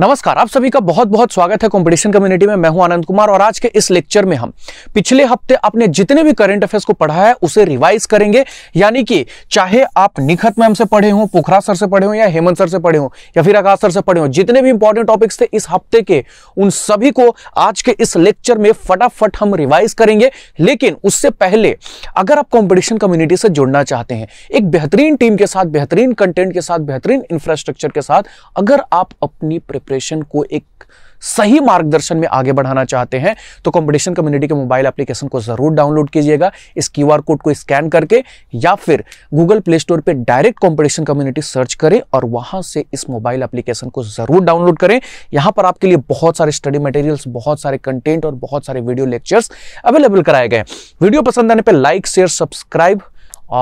नमस्कार आप सभी का बहुत बहुत स्वागत है कंपटीशन कम्युनिटी में मैं हूं आनंद कुमार और आज के इस लेक्चर में हम पिछले हफ्ते आपने जितने भी करंट अफेयर्स को पढ़ा है उसे रिवाइज करेंगे यानी कि चाहे आप निखत मैम से पढ़े हो पोखरा सर से पढ़े हो या हेमंत सर से पढ़े हो या फिर आकाश सर से पढ़े हो जितने भी इंपॉर्टेंट टॉपिक्स थे इस हफ्ते के उन सभी को आज के इस लेक्चर में फटाफट हम रिवाइज करेंगे लेकिन उससे पहले अगर आप कॉम्पिटिशन कम्युनिटी से जुड़ना चाहते हैं एक बेहतरीन टीम के साथ बेहतरीन कंटेंट के साथ बेहतरीन इंफ्रास्ट्रक्चर के साथ अगर आप अपनी प्रिपरेशन को एक सही मार्गदर्शन में आगे बढ़ाना चाहते हैं तो कंपटीशन कम्युनिटी के मोबाइल एप्लीकेशन को जरूर डाउनलोड कीजिएगा इस क्यूआर कोड को स्कैन करके या फिर गूगल प्ले स्टोर पर डायरेक्ट कंपटीशन कम्युनिटी सर्च करें और वहां से इस मोबाइल एप्लीकेशन को जरूर डाउनलोड करें यहां पर आपके लिए बहुत सारे स्टडी मटेरियल्स बहुत सारे कंटेंट और बहुत सारे वीडियो लेक्चर्स अवेलेबल कराए गए वीडियो पसंद आने पर लाइक शेयर सब्सक्राइब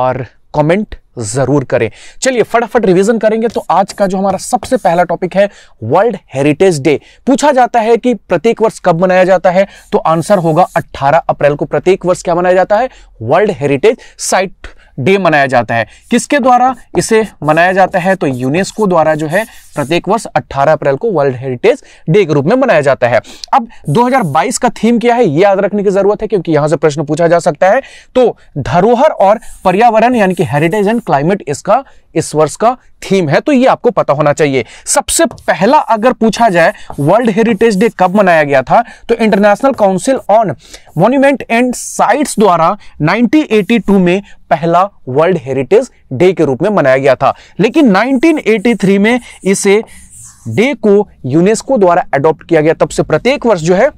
और कमेंट जरूर करें चलिए फटाफट रिवीजन करेंगे तो आज का जो हमारा सबसे पहला टॉपिक है वर्ल्ड हेरिटेज डे पूछा जाता है कि प्रत्येक वर्ष कब मनाया जाता है तो आंसर होगा 18 अप्रैल को प्रत्येक वर्ष क्या मनाया जाता है वर्ल्ड हेरिटेज साइट डे मनाया जाता है किसके द्वारा इसे मनाया जाता है तो यूनेस्को द्वारा जो है प्रत्येक वर्ष 18 अप्रैल को वर्ल्ड हेरिटेज डे के रूप में मनाया जाता है अब 2022 का थीम क्या है यह याद रखने की जरूरत है क्योंकि यहां से प्रश्न पूछा जा सकता है तो धरोहर और पर्यावरण यानी कि हेरिटेज एंड क्लाइमेट इसका इस वर्ष का थीम है तो ये आपको पता होना चाहिए सबसे पहला अगर पूछा जाए वर्ल्ड हेरिटेज डे कब मनाया गया था तो international council on monument and sites द्वारा 1982 में पहला वर्ल्ड हेरिटेज डे के रूप में मनाया गया था लेकिन 1983 में इसे डे को यूनेस्को द्वारा अडॉप्ट किया गया तब से प्रत्येक वर्ष जो है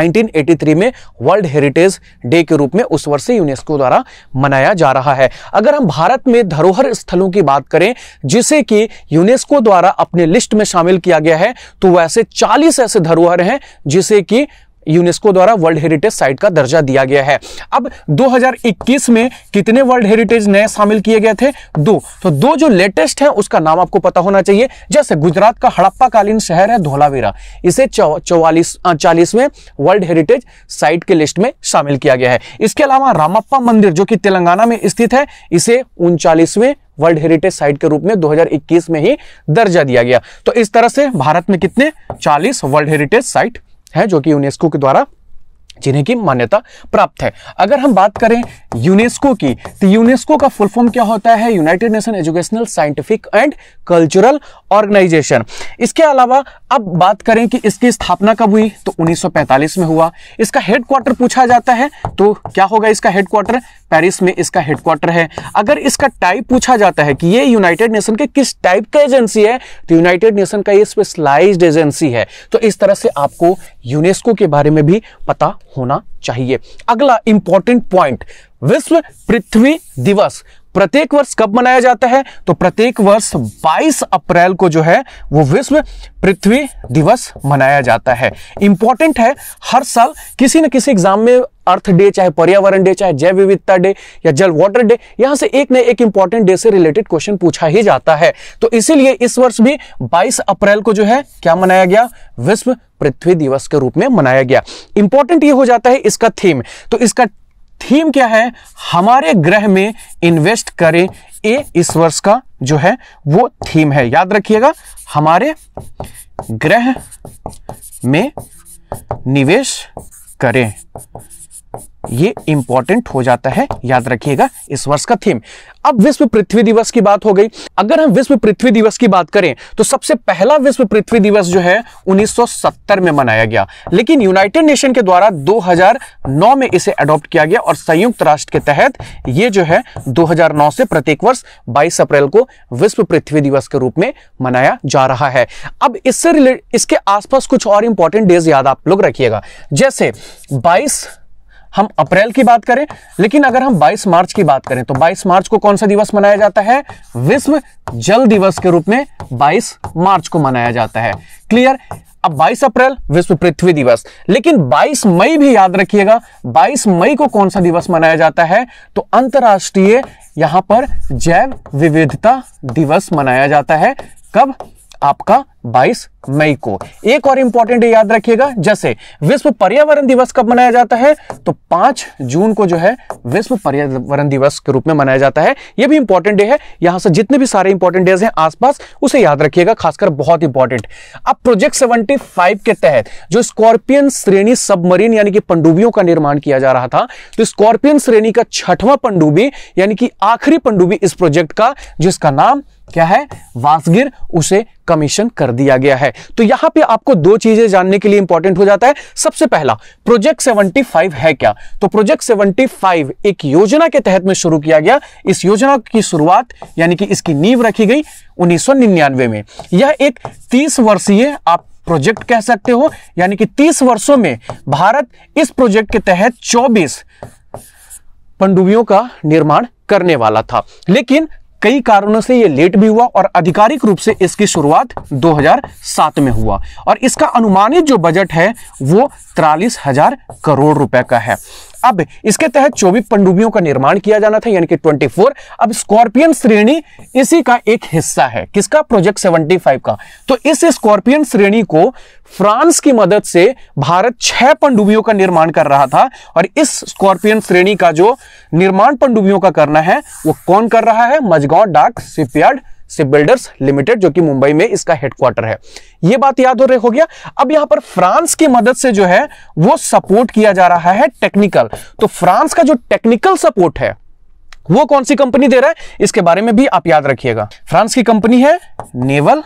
1983 में वर्ल्ड हेरिटेज डे के रूप में उस वर्ष से यूनेस्को द्वारा मनाया जा रहा है अगर हम भारत में धरोहर स्थलों की बात करें जिसे कि यूनेस्को द्वारा अपने लिस्ट में शामिल किया गया है तो वैसे चालीस ऐसे धरोहर हैं जिसे कि यूनेस्को द्वारा वर्ल्ड हेरिटेज साइट का दर्जा दिया गया है अब 2021 में कितने वर्ल्ड हेरिटेज नए शामिल किए गए थे दो तो दो जो लेटेस्ट है उसका नाम आपको पता होना चाहिए जैसे गुजरात का हड़प्पा कालीन शहर है धोलावीरा इसे चौवालीस चालीसवें वर्ल्ड हेरिटेज साइट के लिस्ट में शामिल किया गया है इसके अलावा रामप्पा मंदिर जो कि तेलंगाना में स्थित है इसे उनचालीसवें वर्ल्ड हेरिटेज साइट के रूप में 2021 में ही दर्जा दिया गया तो इस तरह से भारत में कितने 40 वर्ल्ड हेरिटेज साइट है जो कि यूनेस्को के द्वारा जिन्हें की मान्यता प्राप्त है अगर हम बात करें यूनेस्को की तो यूनेस्को का फुल फॉर्म क्या होता है United Nation Educational Scientific and Cultural Organization इसके अलावा अब बात करें कि इसकी स्थापना कब हुई तो 1945 में हुआ इसका हेडक्वार्टर पूछा जाता है तो क्या होगा इसका हेडक्वार्टर पेरिस में इसका हेडक्वार्टर है अगर इसका टाइप पूछा जाता है कि ये यूनाइटेड नेशन के किस टाइप का एजेंसी है तो यूनाइटेड नेशन का ये स्पेशलाइज्ड एजेंसी है तो इस तरह से आपको यूनेस्को के बारे में भी पता होना चाहिए अगला इंपॉर्टेंट पॉइंट विश्व पृथ्वी दिवस प्रत्येक वर्ष कब मनाया जाता है तो प्रत्येक वर्ष 22 अप्रैल को जो है वो विश्व पृथ्वी दिवस मनाया जाता है इंपॉर्टेंट है हर साल किसी न किसी एग्जाम में अर्थ डे चाहे पर्यावरण डे चाहे जैव विविधता डे या जल वाटर डे यहां से एक न एक इंपॉर्टेंट डे से रिलेटेड क्वेश्चन पूछा ही जाता है तो इसीलिए इस वर्ष भी 22 अप्रैल को जो है क्या मनाया गया विश्व पृथ्वी दिवस के रूप में मनाया गया इंपॉर्टेंट ये हो जाता है इसका थीम तो इसका थीम क्या है हमारे ग्रह में इन्वेस्ट करें ये इस वर्ष का जो है वो थीम है याद रखिएगा हमारे ग्रह में निवेश करें ये इंपॉर्टेंट हो जाता है याद रखिएगा इस वर्ष का थीम अब विश्व पृथ्वी दिवस की बात हो गई अगर हम विश्व पृथ्वी दिवस की बात करें तो सबसे पहला विश्व पृथ्वी दिवस जो है 1970 में मनाया गया लेकिन यूनाइटेड नेशन के द्वारा 2009 में इसे अडॉप्ट किया गया और संयुक्त राष्ट्र के तहत ये जो है 2009 से प्रत्येक वर्ष 22 अप्रैल को विश्व पृथ्वी दिवस के रूप में मनाया जा रहा है अब इससे रिलेटेड इसके आसपास कुछ और इंपॉर्टेंट डेज याद आप लोग रखिएगा जैसे बाईस हम अप्रैल की बात करें लेकिन अगर हम 22 मार्च की बात करें तो 22 मार्च को कौन सा दिवस मनाया जाता है विश्व जल दिवस के रूप में 22 मार्च को मनाया जाता है क्लियर अब 22 अप्रैल विश्व पृथ्वी दिवस लेकिन 22 मई भी याद रखिएगा 22 मई को कौन सा दिवस मनाया जाता है तो अंतर्राष्ट्रीय यहां पर जैव विविधता दिवस मनाया जाता है कब आपका 22 मई को एक और इंपॉर्टेंट याद रखिएगा जैसे विश्व पर्यावरण दिवस कब मनाया जाता है तो 5 जून को जो है विश्व पर्यावरण दिवस के रूप में मनाया जाता है यह भी इंपॉर्टेंट डे है यहां से जितने भी सारे इंपॉर्टेंट डेज हैं आसपास उसे याद रखिएगा खासकर बहुत इंपॉर्टेंट अब प्रोजेक्ट सेवेंटी के तहत जो स्कॉर्पियन श्रेणी सबमरीन यानी कि पंडुबियों का निर्माण किया जा रहा था तो स्कॉर्पियन श्रेणी का छठवां पंडुबी यानी कि आखिरी पंडुबी इस प्रोजेक्ट का जिसका नाम क्या है वासगिर उसे कमीशन कर दिया गया है तो यहां पे आपको दो चीजें जानने के लिए इंपॉर्टेंट हो जाता है सबसे पहला प्रोजेक्ट सेवेंटी फाइव है क्या तो प्रोजेक्ट सेवेंटी फाइव एक योजना के तहत में शुरू किया गया इस योजना की शुरुआत यानी कि इसकी नींव रखी गई उन्नीस में यह एक तीस वर्षीय आप प्रोजेक्ट कह सकते हो यानी कि तीस वर्षों में भारत इस प्रोजेक्ट के तहत चौबीस पंडुबियों का निर्माण करने वाला था लेकिन कई कारणों से ये लेट भी हुआ और आधिकारिक रूप से इसकी शुरुआत 2007 में हुआ और इसका अनुमानित जो बजट है वो तिरालीस हजार करोड़ रुपए का है अब इसके तहत चौबीस पंडुबियों का निर्माण किया जाना था यानी कि ट्वेंटी अब स्कॉर्पियन श्रेणी इसी का एक हिस्सा है किसका प्रोजेक्ट सेवेंटी का तो इस स्कॉर्पियन श्रेणी को फ्रांस की मदद से भारत छह पंडुबियों का निर्माण कर रहा था और इस स्कॉर्पियन श्रेणी का जो निर्माण पंडुबियों का करना है वो कौन कर रहा है मजगांव डाक शिपयार्ड शिप बिल्डर्स लिमिटेड जो कि मुंबई में इसका हेडक्वार्टर है ये बात याद हो रही हो गया अब यहां पर फ्रांस की मदद से जो है वो सपोर्ट किया जा रहा है टेक्निकल तो फ्रांस का जो टेक्निकल सपोर्ट है वो कौन सी कंपनी दे रहा है इसके बारे में भी आप याद रखिएगा फ्रांस की कंपनी है नेवल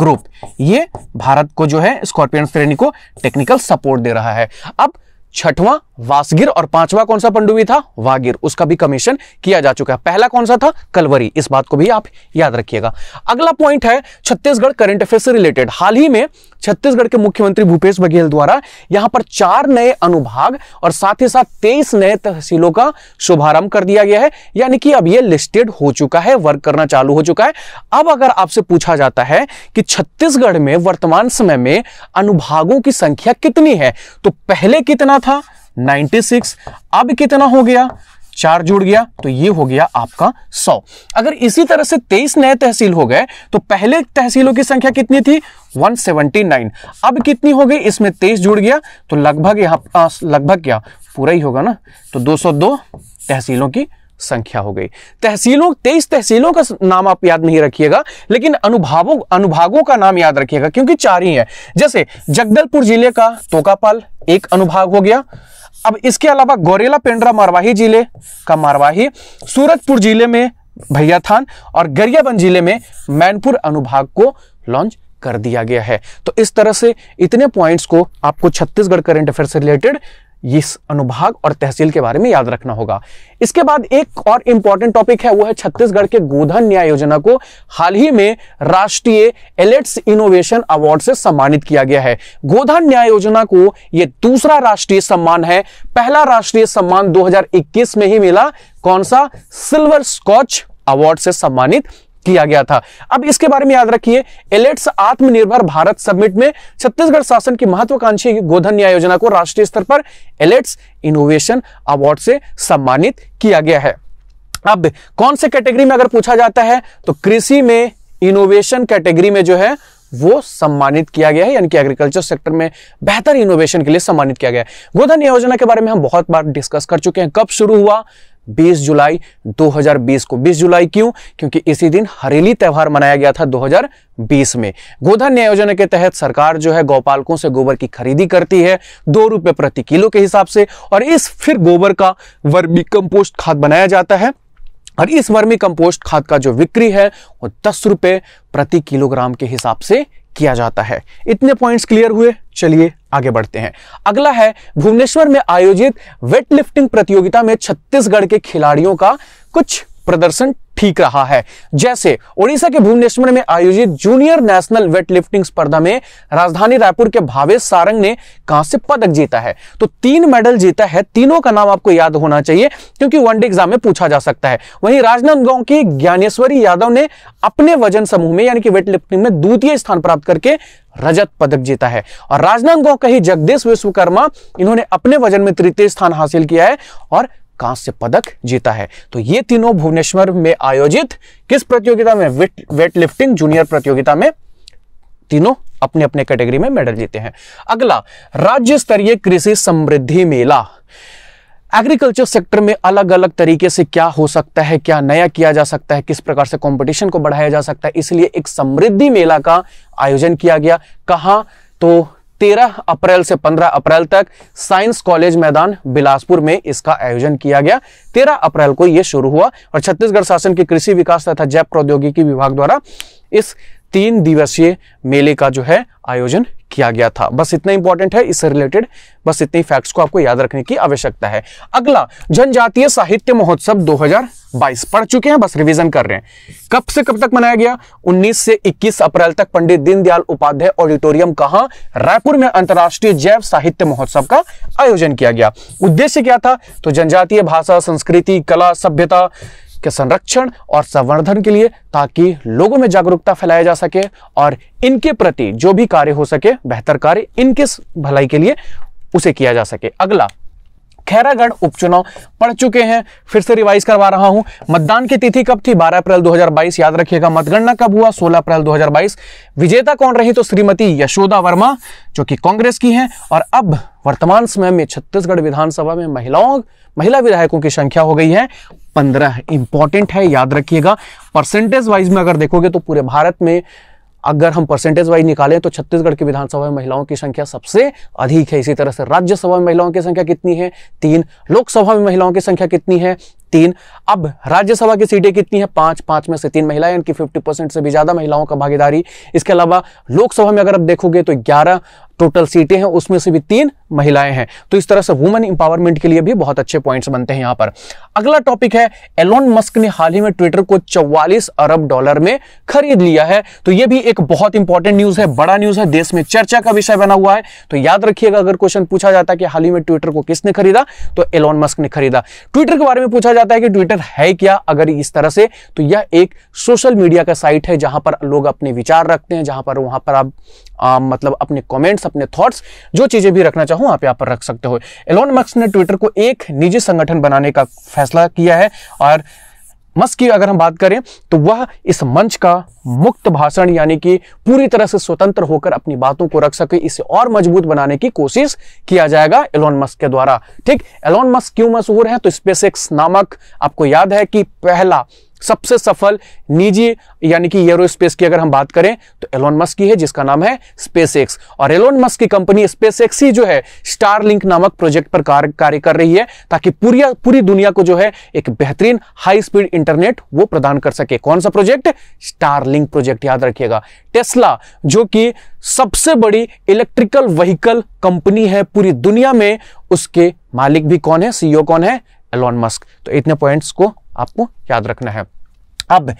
ग्रुप ये भारत को जो है स्कॉर्पियन श्रेणी को टेक्निकल सपोर्ट दे रहा है अब छठवां वासगिर और पांचवा कौन सा पंडुबी था वागिर उसका भी कमीशन किया जा चुका है पहला कौन सा था कलवरी इस बात को भी आप याद रखिएगा अगला पॉइंट है छत्तीसगढ़ करंट अफेयर से रिलेटेड हाल ही में छत्तीसगढ़ के मुख्यमंत्री भूपेश बघेल द्वारा यहां पर चार नए अनुभाग और साथ ही साथ तेईस नए तहसीलों का शुभारंभ कर दिया गया है यानी कि अब यह लिस्टेड हो चुका है वर्क करना चालू हो चुका है अब अगर आपसे पूछा जाता है कि छत्तीसगढ़ में वर्तमान समय में अनुभागों की संख्या कितनी है तो पहले कितना था 96 अब कितना हो गया चार जुड़ गया तो ये हो गया आपका सौ अगर इसी तरह से तेईस नए तहसील हो गए तो पहले तहसीलों की संख्या कितनी थी 179 अब कितनी हो गई इसमें तेईस जुड़ गया तो लगभग यहां लगभग क्या पूरा ही होगा ना तो 202 तहसीलों की संख्या हो गई तहसीलों तेईस तहसीलों का नाम आप याद नहीं रखिएगा लेकिन अनुभावों अनुभागों का नाम याद रखिएगा क्योंकि चार ही है जैसे जगदलपुर जिले का तोकापाल एक अनुभाग हो गया अब इसके अलावा गोरेला पेंड्रा मारवाही जिले का मारवाही सूरजपुर जिले में भैया थान और गरियाबंद जिले में मैनपुर अनुभाग को लॉन्च कर दिया गया है तो इस तरह से इतने पॉइंट्स को आपको छत्तीसगढ़ करंट अफेयर से रिलेटेड इस अनुभाग और तहसील के बारे में याद रखना होगा इसके बाद एक और इंपॉर्टेंट टॉपिक है वो है छत्तीसगढ़ के गोधन न्याय योजना को हाल ही में राष्ट्रीय एलेट्स इनोवेशन अवार्ड से सम्मानित किया गया है गोधन न्याय योजना को यह दूसरा राष्ट्रीय सम्मान है पहला राष्ट्रीय सम्मान 2021 में ही मिला कौन सा सिल्वर स्कॉच अवार्ड से सम्मानित किया गया था अब इसके बारे में याद रखिए एलेट्स आत्मनिर्भर भारत समिट में छत्तीसगढ़ शासन की महत्वाकांक्षी गोधन न्याय योजना को राष्ट्रीय स्तर पर एलेट्स इनोवेशन अवार्ड से सम्मानित किया गया है अब कौन से कैटेगरी में अगर पूछा जाता है तो कृषि में इनोवेशन कैटेगरी में जो है वो सम्मानित किया गया है यानी कि एग्रीकल्चर सेक्टर में बेहतर इनोवेशन के लिए सम्मानित किया गया है गोधन योजना के बारे में हम बहुत बार डिस्कस कर चुके हैं कब शुरू हुआ 20 जुलाई 2020 को 20 जुलाई क्यों क्योंकि इसी दिन हरेली त्यौहार मनाया गया था 2020 में गोधन न्याय योजना के तहत सरकार जो है गौपालकों से गोबर की खरीदी करती है दो रुपये प्रति किलो के हिसाब से और इस फिर गोबर का वर्मी कंपोस्ट खाद बनाया जाता है और इस वर्मी कंपोस्ट खाद का जो बिक्री है वो दस रुपये प्रति किलोग्राम के हिसाब से किया जाता है इतने पॉइंट्स क्लियर हुए चलिए आगे बढ़ते हैं अगला है भुवनेश्वर में आयोजित वेटलिफ्टिंग प्रतियोगिता में छत्तीसगढ़ के खिलाड़ियों का कुछ प्रदर्शन ठीक रहा है जैसे ओडिशा के भुवनेश्वर में आयोजित जूनियर नेशनल वेटलिफ्टिंग स्पर्धा में राजधानी रायपुर के भावेश सारंग ने कांस्य पदक जीता है तो तीन मेडल जीता है तीनों का नाम आपको याद होना चाहिए क्योंकि वनडे एग्जाम में पूछा जा सकता है वहीं राजनांदगांव की ज्ञानेश्वरी यादव ने अपने वजन समूह में यानी कि वेटलिफ्टिंग में द्वितीय स्थान प्राप्त करके रजत पदक जीता है और राजनांदगांव का ही जगदेश विश्वकर्मा इन्होंने अपने वजन में तृतीय स्थान हासिल किया है और कांस्य पदक जीता है तो ये तीनों भुवनेश्वर में आयोजित किस प्रतियोगिता में वेट लिफ्टिंग जूनियर प्रतियोगिता में तीनों अपने अपने कैटेगरी में मेडल जीते हैं अगला राज्य स्तरीय कृषि समृद्धि मेला एग्रीकल्चर सेक्टर में अलग अलग तरीके से क्या हो सकता है क्या नया किया जा सकता है किस प्रकार से कंपटीशन को बढ़ाया जा सकता है इसलिए एक समृद्धि मेला का आयोजन किया गया कहा तो 13 अप्रैल से 15 अप्रैल तक साइंस कॉलेज मैदान बिलासपुर में इसका आयोजन किया गया 13 अप्रैल को यह शुरू हुआ और छत्तीसगढ़ शासन के कृषि विकास तथा जैव प्रौद्योगिकी विभाग द्वारा इस तीन दिवसीय मेले का जो है आयोजन किया गया था बस इतना इंपॉर्टेंट है इससे रिलेटेड बस इतने फैक्ट्स को आपको याद रखने की आवश्यकता है अगला जनजातीय साहित्य महोत्सव 2000 बाईस पढ़ चुके हैं बस रिवीजन कर रहे हैं कब से कब तक मनाया गया 19 से 21 अप्रैल तक पंडित दीनदयाल उपाध्याय ऑडिटोरियम कहा रायपुर में अंतर्राष्ट्रीय जैव साहित्य महोत्सव का आयोजन किया गया उद्देश्य क्या था तो जनजातीय भाषा संस्कृति कला सभ्यता के संरक्षण और संवर्धन के लिए ताकि लोगों में जागरूकता फैलाया जा सके और इनके प्रति जो भी कार्य हो सके बेहतर कार्य इनके भलाई के लिए उसे किया जा सके अगला खैरागढ़ उपचुनाव पढ़ चुके हैं फिर से रिवाइज करवा रहा हूं मतदान की तिथि कब थी 12 अप्रैल 2022 याद रखिएगा मतगणना कब हुआ 16 अप्रैल 2022 विजेता कौन रही तो श्रीमती यशोदा वर्मा जो कि कांग्रेस की हैं और अब वर्तमान समय में छत्तीसगढ़ विधानसभा में महिलाओं महिला विधायकों की संख्या हो गई है पंद्रह इंपॉर्टेंट है याद रखिएगा परसेंटेज वाइज में अगर देखोगे तो पूरे भारत में अगर हम परसेंटेज वाइज निकालें तो छत्तीसगढ़ की विधानसभा में महिलाओं की संख्या सबसे अधिक है इसी तरह से राज्यसभा में महिलाओं की संख्या कितनी है तीन लोकसभा में महिलाओं की संख्या कितनी है तीन अब राज्यसभा की सीटें कितनी है पांच पांच में से तीन महिलाएं इनकी 50 परसेंट से भी ज्यादा महिलाओं का भागीदारी इसके अलावा लोकसभा में अगर आप देखोगे तो ग्यारह टोटल सीटें हैं उसमें से भी तीन महिलाएं हैं तो इस तरह से वुमेन इंपावरमेंट के लिए भी बहुत अच्छे पॉइंट्स बनते हैं यहां पर अगला टॉपिक है एलोन मस्क ने हाल ही में ट्विटर को 44 अरब डॉलर में खरीद लिया है तो यह भी एक बहुत इंपॉर्टेंट न्यूज है बड़ा न्यूज है देश में चर्चा का विषय बना हुआ है तो याद रखिएगा अगर क्वेश्चन पूछा जाता है कि हाल ही में ट्विटर को किसने खरीदा तो एलोन मस्क ने खरीदा ट्विटर के बारे में पूछा जाता है कि ट्विटर है क्या अगर इस तरह से तो यह एक सोशल मीडिया का साइट है जहां पर लोग अपने विचार रखते हैं जहां पर वहां पर आप आ, मतलब अपने कमेंट्स अपने थॉट्स जो चीज़ें भी रखना चाहूं आप यहां पर रख सकते हो एलोन मस्क ने ट्विटर को एक निजी संगठन बनाने का फैसला किया है और मस्क की अगर हम बात करें तो वह इस मंच का मुक्त भाषण यानी कि पूरी तरह से स्वतंत्र होकर अपनी बातों को रख सके इसे और मजबूत बनाने की कोशिश किया जाएगा एलोन मस्क के द्वारा ठीक एलोन मस्क क्यों मशहूर है तो स्पेस नामक आपको याद है कि पहला सबसे सफल निजी यानी कि स्पेस की अगर हम बात करें तो एलोन मस्क की है जिसका नाम है स्पेस एक्स और एलोन मस्क की कंपनी स्पेस एक्स ही जो है स्टार लिंक नामक प्रोजेक्ट पर कार्य कर रही है ताकि पूरी पूरी दुनिया को जो है एक बेहतरीन हाई स्पीड इंटरनेट वो प्रदान कर सके कौन सा प्रोजेक्ट स्टार लिंक प्रोजेक्ट याद रखिएगा टेस्ला जो कि सबसे बड़ी इलेक्ट्रिकल व्हीकल कंपनी है पूरी दुनिया में उसके मालिक भी कौन है सीईओ कौन है एलोन मस्क तो इतने पॉइंट्स को आपको याद रखना है अब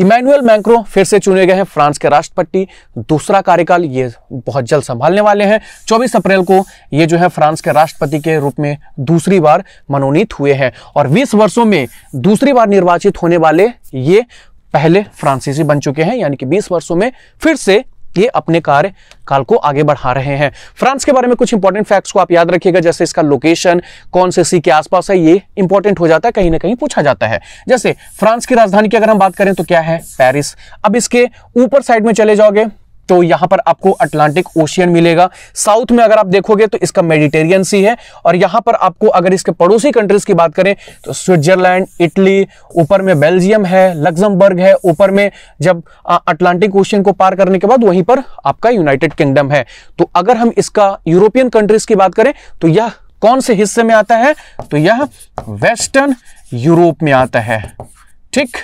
इमैनुअल मैक्रो फिर से चुने गए हैं फ्रांस के राष्ट्रपति दूसरा कार्यकाल ये बहुत जल्द संभालने वाले हैं 24 अप्रैल को ये जो है फ्रांस के राष्ट्रपति के रूप में दूसरी बार मनोनीत हुए हैं और 20 वर्षों में दूसरी बार निर्वाचित होने वाले ये पहले फ्रांसीसी बन चुके हैं यानी कि 20 वर्षों में फिर से ये अपने कार्य काल को आगे बढ़ा रहे हैं फ्रांस के बारे में कुछ इंपॉर्टेंट फैक्ट्स को आप याद रखिएगा जैसे इसका लोकेशन कौन से सी के आसपास है ये इंपॉर्टेंट हो जाता है कहीं ना कहीं पूछा जाता है जैसे फ्रांस की राजधानी की अगर हम बात करें तो क्या है पेरिस अब इसके ऊपर साइड में चले जाओगे तो यहां पर आपको अटलांटिक ओशियन मिलेगा साउथ में अगर आप देखोगे तो इसका मेडिटेरियन सी है और यहां पर आपको अगर इसके पड़ोसी कंट्रीज की बात करें तो स्विट्जरलैंड इटली ऊपर में बेल्जियम है लग्जमबर्ग है ऊपर में जब अटलांटिक ओशियन को पार करने के बाद वहीं पर आपका यूनाइटेड किंगडम है तो अगर हम इसका यूरोपियन कंट्रीज की बात करें तो यह कौन से हिस्से में आता है तो यह वेस्टर्न यूरोप में आता है ठीक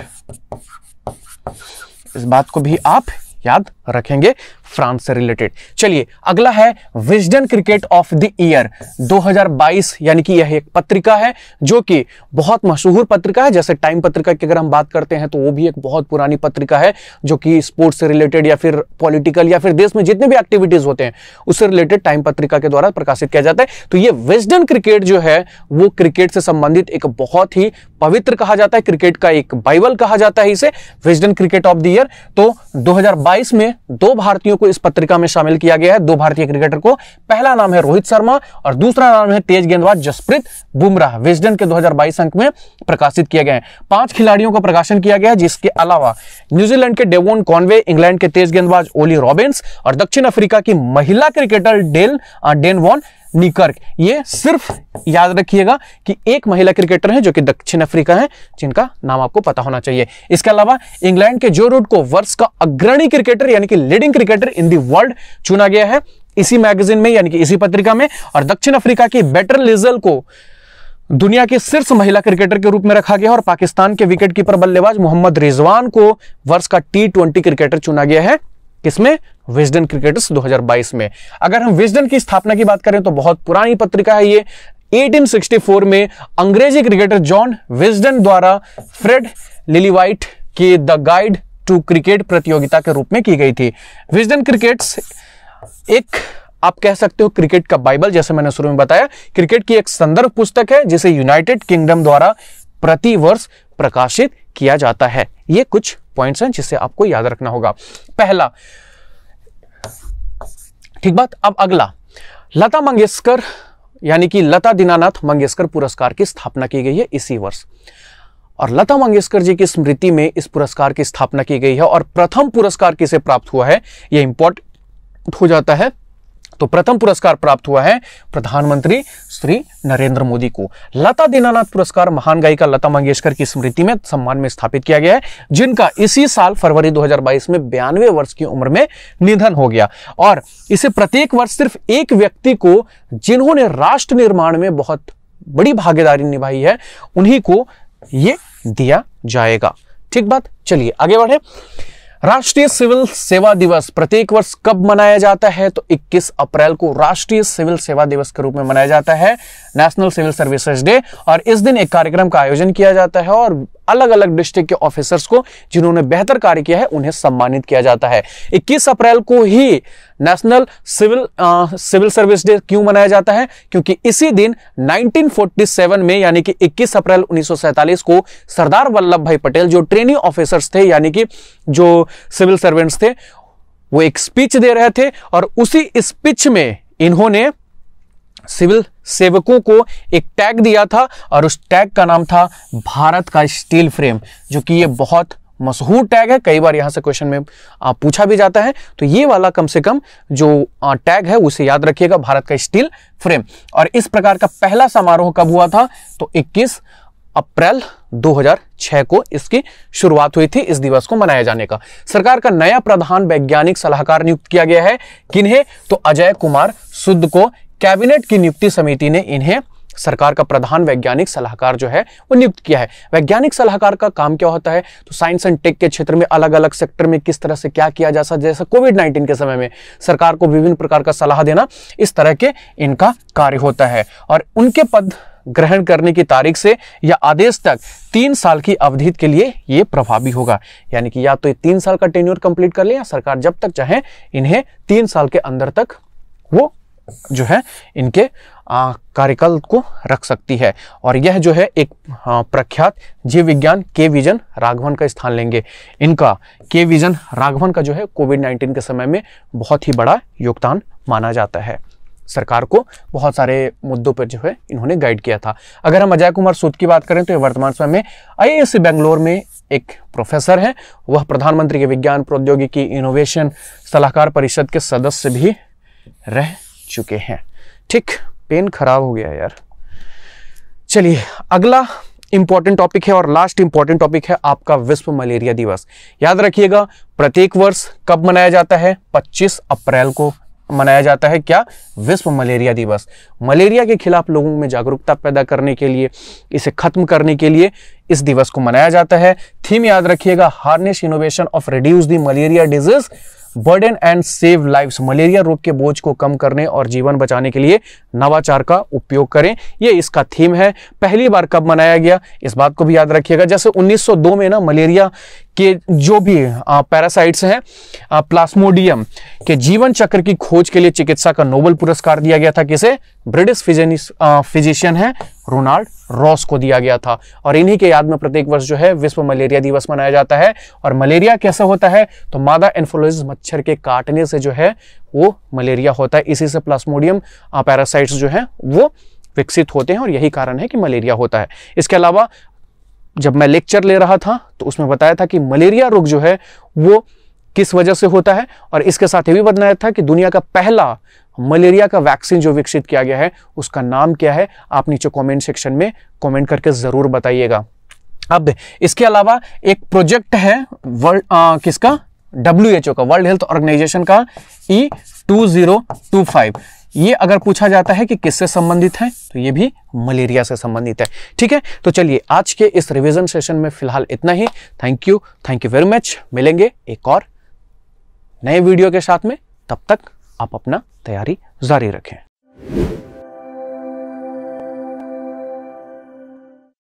इस बात को भी आप याद रखेंगे फ्रांस से रिलेटेड चलिए अगला है Wisden cricket of the year 2022 यानी कि यह एक पत्रिका है जो कि बहुत मशहूर पत्रिका है जैसे टाइम पत्रिका की अगर हम बात करते हैं तो वो भी एक बहुत पुरानी पत्रिका है जो कि स्पोर्ट्स से रिलेटेड या फिर पॉलिटिकल या फिर देश में जितने भी एक्टिविटीज होते हैं उससे रिलेटेड टाइम पत्रिका के द्वारा प्रकाशित किया जाता है तो यह विजडन क्रिकेट जो है वो क्रिकेट से संबंधित एक बहुत ही पवित्र कहा जाता है क्रिकेट का एक बाइबल कहा जाता है इसे Wisden cricket of the year तो 2022 में दो भारतीयों को इस पत्रिका में शामिल किया गया है दो भारतीय क्रिकेटर को पहला नाम है रोहित शर्मा और दूसरा नाम है तेज गेंदबाज जसप्रीत बुमराह विजडन के 2022 अंक में प्रकाशित किया गया है पांच खिलाड़ियों का प्रकाशन किया गया है जिसके अलावा न्यूजीलैंड के डेवोन कॉन्वे इंग्लैंड के तेज गेंदबाज ओली रॉबिन्स और दक्षिण अफ्रीका की महिला cricketer Dale Dane van Niekerk ये सिर्फ याद रखिएगा कि एक महिला क्रिकेटर है जो कि दक्षिण अफ्रीका है जिनका नाम आपको पता होना चाहिए इसके अलावा इंग्लैंड के जो रूट को वर्ष का अग्रणी क्रिकेटर यानी कि leading cricketer in the world चुना गया है इसी मैगजीन में यानी कि इसी पत्रिका में और दक्षिण अफ्रीका की बेटर लिजल को दुनिया की शीर्ष महिला क्रिकेटर के रूप में रखा गया है और पाकिस्तान के विकेट कीपर बल्लेबाज मोहम्मद रिजवान को वर्ष का टी ट्वेंटी क्रिकेटर चुना गया है किसमें विजडन क्रिकेटर्स 2022 में अगर हम विजडन की स्थापना की बात करें तो बहुत पुरानी पत्रिका है ये 1864 में अंग्रेजी क्रिकेटर जॉन विजडन द्वारा फ्रेड लिलीवाइट की द गाइड टू क्रिकेट प्रतियोगिता के रूप में की गई थी विजडन क्रिकेट्स एक आप कह सकते हो क्रिकेट का बाइबल जैसे मैंने शुरू में बताया क्रिकेट की एक संदर्भ पुस्तक है जिसे यूनाइटेड किंगडम द्वारा प्रतिवर्ष प्रकाशित किया जाता है ये कुछ पॉइंट्स हैं जिसे आपको याद रखना होगा पहला ठीक बात अब अगला लता मंगेशकर यानी कि लता दीनानाथ मंगेशकर पुरस्कार की स्थापना की गई है इसी वर्ष और लता मंगेशकर जी की स्मृति में इस पुरस्कार की स्थापना की गई है और प्रथम पुरस्कार किसे प्राप्त हुआ है यह इंपॉर्टेंट हो जाता है तो प्रथम पुरस्कार प्राप्त हुआ है प्रधानमंत्री श्री नरेंद्र मोदी को लता दीनानाथ पुरस्कार महान गायिका लता मंगेशकर की स्मृति में सम्मान में स्थापित किया गया है जिनका इसी साल फरवरी 2022 में बयानवे वर्ष की उम्र में निधन हो गया और इसे प्रत्येक वर्ष सिर्फ एक व्यक्ति को जिन्होंने राष्ट्र निर्माण में बहुत बड़ी भागीदारी निभाई है उन्हीं को ये दिया जाएगा ठीक बात चलिए आगे बढ़े राष्ट्रीय सिविल सेवा दिवस प्रत्येक वर्ष कब मनाया जाता है तो 21 अप्रैल को राष्ट्रीय सिविल सेवा दिवस के रूप में मनाया जाता है नेशनल सिविल सर्विसेज डे और इस दिन एक कार्यक्रम का आयोजन किया जाता है और अलग अलग डिस्ट्रिक्ट के ऑफिसर्स को जिन्होंने बेहतर कार्य किया है उन्हें सम्मानित किया जाता है 21 अप्रैल को ही national civil civil service day क्यों मनाया जाता है क्योंकि इसी दिन 1947 में यानी कि 21 अप्रैल 1947 को सरदार वल्लभ भाई पटेल जो ट्रेनिंग ऑफिसर्स थे यानी कि जो सिविल सर्वेंट्स थे वो एक स्पीच दे रहे थे और उसी स्पीच में इन्होंने सिविल सेवकों को एक टैग दिया था और उस टैग का नाम था भारत का स्टील फ्रेम जो कि ये बहुत मशहूर टैग है कई बार यहां से क्वेश्चन में पूछा भी जाता है तो ये वाला कम से कम जो टैग है उसे याद रखिएगा भारत का स्टील फ्रेम और इस प्रकार का पहला समारोह कब हुआ था तो 21 अप्रैल 2006 को इसकी शुरुआत हुई थी इस दिवस को मनाया जाने का सरकार का नया प्रधान वैज्ञानिक सलाहकार नियुक्त किया गया है किन्हें तो अजय कुमार शुद्ध को कैबिनेट की नियुक्ति समिति ने इन्हें सरकार का प्रधान वैज्ञानिक सलाहकार जो है वो नियुक्त किया है वैज्ञानिक सलाहकार का काम क्या होता है तो साइंस एंड टेक के क्षेत्र में अलग अलग सेक्टर में किस तरह से क्या किया जा सकता जैसा कोविड नाइन्टीन के समय में सरकार को विभिन्न प्रकार का सलाह देना इस तरह के इनका कार्य होता है और उनके पद ग्रहण करने की तारीख से या आदेश तक तीन साल की अवधि के लिए ये प्रभावी होगा यानी कि या तो तीन साल का टेन्यूर कंप्लीट कर ले या सरकार जब तक चाहे इन्हें तीन साल के अंदर तक वो जो है इनके कार्यकाल को रख सकती है और यह जो है एक प्रख्यात जीव विज्ञान के विजन राघवन का स्थान लेंगे इनका के विजन राघवन का जो है कोविड 19 के समय में बहुत ही बड़ा योगदान माना जाता है सरकार को बहुत सारे मुद्दों पर जो है इन्होंने गाइड किया था अगर हम अजय कुमार सूद की बात करें तो वर्तमान समय में आई बेंगलोर में एक प्रोफेसर हैं वह प्रधानमंत्री के विज्ञान प्रौद्योगिकी इनोवेशन सलाहकार परिषद के सदस्य भी रहे चुके हैं ठीक पेन खराब हो गया यार चलिए अगला इंपॉर्टेंट टॉपिक है और लास्ट इंपॉर्टेंट टॉपिक है आपका विश्व मलेरिया दिवस याद रखिएगा प्रत्येक वर्ष कब मनाया जाता है 25 अप्रैल को मनाया जाता है क्या विश्व मलेरिया दिवस मलेरिया के खिलाफ लोगों में जागरूकता पैदा करने के लिए इसे खत्म करने के लिए इस दिवस को मनाया जाता है थीम याद रखिएगा harness innovation of reduce the malaria disease burden and save life malaria रोग के बोझ को कम करने और जीवन बचाने के लिए नवाचार का उपयोग करें यह इसका थीम है पहली बार कब मनाया गया इस बात को भी याद रखिएगा जैसे 1902 में ना मलेरिया के जो भी पैरासाइट्स हैं प्लास्मोडियम के जीवन चक्र की खोज के लिए चिकित्सा का नोबल पुरस्कार दिया गया था किसे ब्रिटिश फिजिशियन है रोनाल्ड रॉस को दिया गया था और इन्हीं के याद में प्रत्येक वर्ष जो है विश्व मलेरिया दिवस मनाया जाता है और मलेरिया कैसे होता है तो मादा इन्फ्लुएंस मच्छर के काटने से जो है वो मलेरिया होता है इसी से प्लास्मोडियम पैरासाइट्स जो है वो विकसित होते हैं और यही कारण है कि मलेरिया होता है इसके अलावा जब मैं लेक्चर ले रहा था तो उसमें बताया था कि मलेरिया रोग जो है वो किस वजह से होता है और इसके साथ ये भी बताया था कि दुनिया का पहला मलेरिया का वैक्सीन जो विकसित किया गया है उसका नाम क्या है आप नीचे कमेंट सेक्शन में कमेंट करके ज़रूर बताइएगा अब इसके अलावा एक प्रोजेक्ट है वर्ल्ड किसका डब्ल्यू एच ओ का वर्ल्ड हेल्थ ऑर्गेनाइजेशन का E two zero two five ये अगर पूछा जाता है कि किससे संबंधित है तो ये भी मलेरिया से संबंधित है ठीक है तो चलिए आज के इस रिविजन सेशन में फिलहाल इतना ही thank you thank you very much मिलेंगे एक और नए वीडियो के साथ में तब तक आप अपना तैयारी जारी रखें